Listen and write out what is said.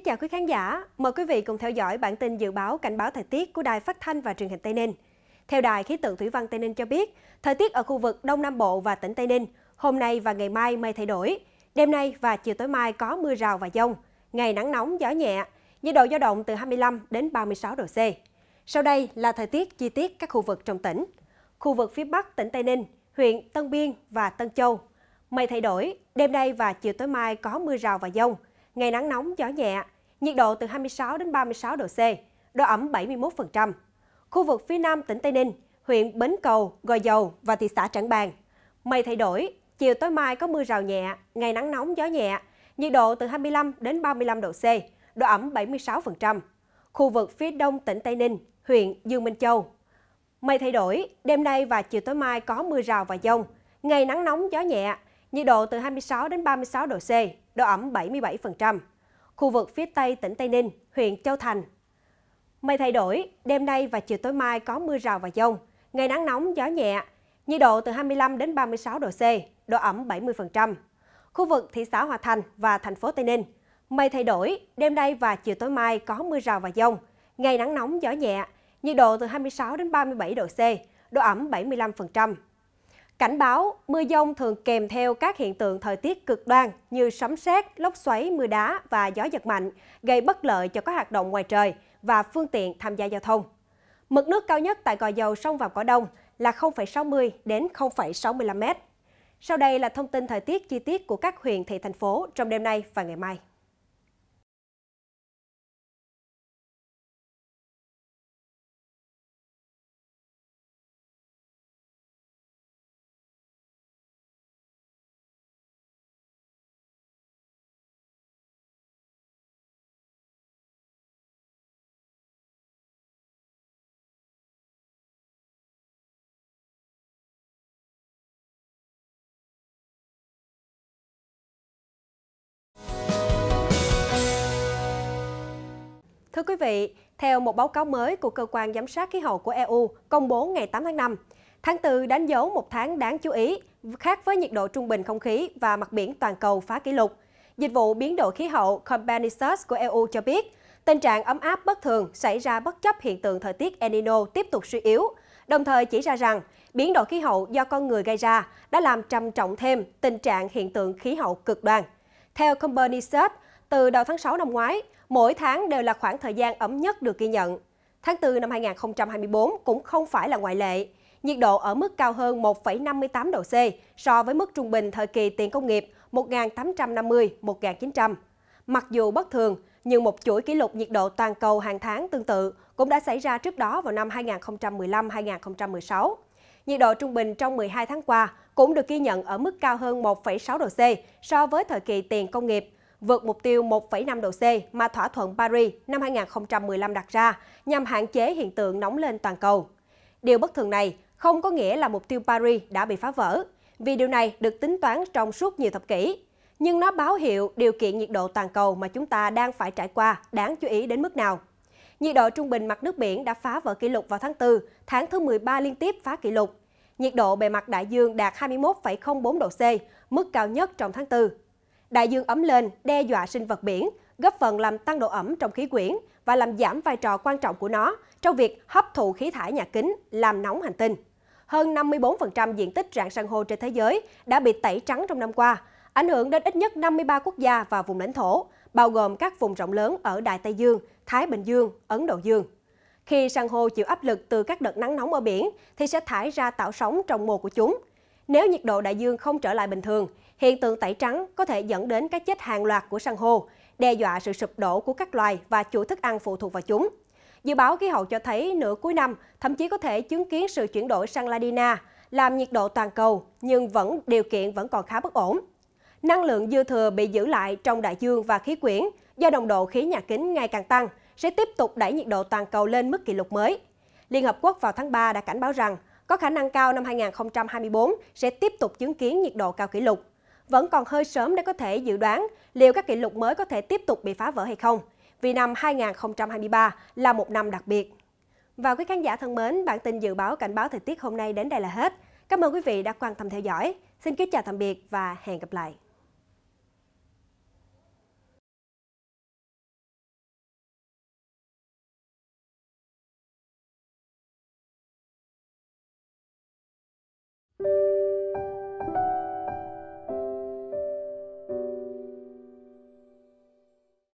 Kính chào quý khán giả, mời quý vị cùng theo dõi bản tin dự báo cảnh báo thời tiết của Đài Phát thanh và Truyền hình Tây Ninh. Theo Đài Khí tượng Thủy văn Tây Ninh cho biết, thời tiết ở khu vực Đông Nam Bộ và tỉnh Tây Ninh hôm nay và ngày mai mây thay đổi, đêm nay và chiều tối mai có mưa rào và dông, ngày nắng nóng gió nhẹ, nhiệt độ dao động từ 25 đến 36 độ C. Sau đây là thời tiết chi tiết các khu vực trong tỉnh. Khu vực phía Bắc tỉnh Tây Ninh, huyện Tân Biên và Tân Châu, mây thay đổi, đêm nay và chiều tối mai có mưa rào và dông, ngày nắng nóng gió nhẹ, nhiệt độ từ 26 đến 36 độ C, độ ẩm 71%. Khu vực phía nam tỉnh Tây Ninh, huyện Bến Cầu, Gò Dầu và thị xã Trảng Bàng. Mây thay đổi, chiều tối mai có mưa rào nhẹ, ngày nắng nóng gió nhẹ, nhiệt độ từ 25 đến 35 độ C, độ ẩm 76%. Khu vực phía đông tỉnh Tây Ninh, huyện Dương Minh Châu. Mây thay đổi, đêm nay và chiều tối mai có mưa rào và dông, ngày nắng nóng gió nhẹ, nhiệt độ từ 26 đến 36 độ C, độ ẩm 77% khu vực phía tây tỉnh Tây Ninh, huyện Châu Thành. Mây thay đổi, đêm nay và chiều tối mai có mưa rào và dông, ngày nắng nóng, gió nhẹ, nhiệt độ từ 25 đến 36 độ C, độ ẩm 70%. Khu vực thị xã Hòa Thành và thành phố Tây Ninh, mây thay đổi, đêm nay và chiều tối mai có mưa rào và dông, ngày nắng nóng, gió nhẹ, nhiệt độ từ 26 đến 37 độ C, độ ẩm 75%. Cảnh báo, mưa dông thường kèm theo các hiện tượng thời tiết cực đoan như sấm sét, lốc xoáy, mưa đá và gió giật mạnh, gây bất lợi cho các hoạt động ngoài trời và phương tiện tham gia giao thông. Mực nước cao nhất tại Gò Dầu sông vào Cỏ Đông là 0,60 đến 0,65 m. Sau đây là thông tin thời tiết chi tiết của các huyện thị thành phố trong đêm nay và ngày mai. Thưa quý vị, theo một báo cáo mới của Cơ quan Giám sát Khí hậu của EU công bố ngày 8 tháng 5, tháng 4 đánh dấu một tháng đáng chú ý, khác với nhiệt độ trung bình không khí và mặt biển toàn cầu phá kỷ lục. Dịch vụ biến đổi khí hậu Copernicus của EU cho biết, tình trạng ấm áp bất thường xảy ra bất chấp hiện tượng thời tiết El Nino tiếp tục suy yếu, đồng thời chỉ ra rằng biến đổi khí hậu do con người gây ra đã làm trầm trọng thêm tình trạng hiện tượng khí hậu cực đoan. Theo Copernicus, từ đầu tháng 6 năm ngoái, mỗi tháng đều là khoảng thời gian ấm nhất được ghi nhận. Tháng 4 năm 2024 cũng không phải là ngoại lệ. Nhiệt độ ở mức cao hơn 1,58 độ C so với mức trung bình thời kỳ tiền công nghiệp 1850-1900. Mặc dù bất thường, nhưng một chuỗi kỷ lục nhiệt độ toàn cầu hàng tháng tương tự cũng đã xảy ra trước đó vào năm 2015-2016. Nhiệt độ trung bình trong 12 tháng qua cũng được ghi nhận ở mức cao hơn 1,6 độ C so với thời kỳ tiền công nghiệp vượt mục tiêu 1,5 độ C mà thỏa thuận Paris năm 2015 đặt ra nhằm hạn chế hiện tượng nóng lên toàn cầu. Điều bất thường này không có nghĩa là mục tiêu Paris đã bị phá vỡ, vì điều này được tính toán trong suốt nhiều thập kỷ. Nhưng nó báo hiệu điều kiện nhiệt độ toàn cầu mà chúng ta đang phải trải qua đáng chú ý đến mức nào. Nhiệt độ trung bình mặt nước biển đã phá vỡ kỷ lục vào tháng 4, tháng thứ 13 liên tiếp phá kỷ lục. Nhiệt độ bề mặt đại dương đạt 21,04 độ C, mức cao nhất trong tháng 4 đại dương ấm lên đe dọa sinh vật biển, góp phần làm tăng độ ẩm trong khí quyển và làm giảm vai trò quan trọng của nó trong việc hấp thụ khí thải nhà kính, làm nóng hành tinh. Hơn 54% diện tích rạn san hô trên thế giới đã bị tẩy trắng trong năm qua, ảnh hưởng đến ít nhất 53 quốc gia và vùng lãnh thổ, bao gồm các vùng rộng lớn ở Đại Tây Dương, Thái Bình Dương, Ấn Độ Dương. Khi san hô chịu áp lực từ các đợt nắng nóng ở biển thì sẽ thải ra tạo sóng trong mồ của chúng. Nếu nhiệt độ đại dương không trở lại bình thường Hiện tượng tẩy trắng có thể dẫn đến cái chết hàng loạt của san hô, đe dọa sự sụp đổ của các loài và chuỗi thức ăn phụ thuộc vào chúng. Dự báo khí hậu cho thấy nửa cuối năm thậm chí có thể chứng kiến sự chuyển đổi sang La Nina, làm nhiệt độ toàn cầu nhưng vẫn điều kiện vẫn còn khá bất ổn. Năng lượng dư thừa bị giữ lại trong đại dương và khí quyển do đồng độ khí nhà kính ngày càng tăng sẽ tiếp tục đẩy nhiệt độ toàn cầu lên mức kỷ lục mới. Liên Hợp Quốc vào tháng 3 đã cảnh báo rằng có khả năng cao năm 2024 sẽ tiếp tục chứng kiến nhiệt độ cao kỷ lục vẫn còn hơi sớm để có thể dự đoán liệu các kỷ lục mới có thể tiếp tục bị phá vỡ hay không, vì năm 2023 là một năm đặc biệt. Và quý khán giả thân mến, bản tin dự báo cảnh báo thời tiết hôm nay đến đây là hết. Cảm ơn quý vị đã quan tâm theo dõi. Xin kính chào tạm biệt và hẹn gặp lại.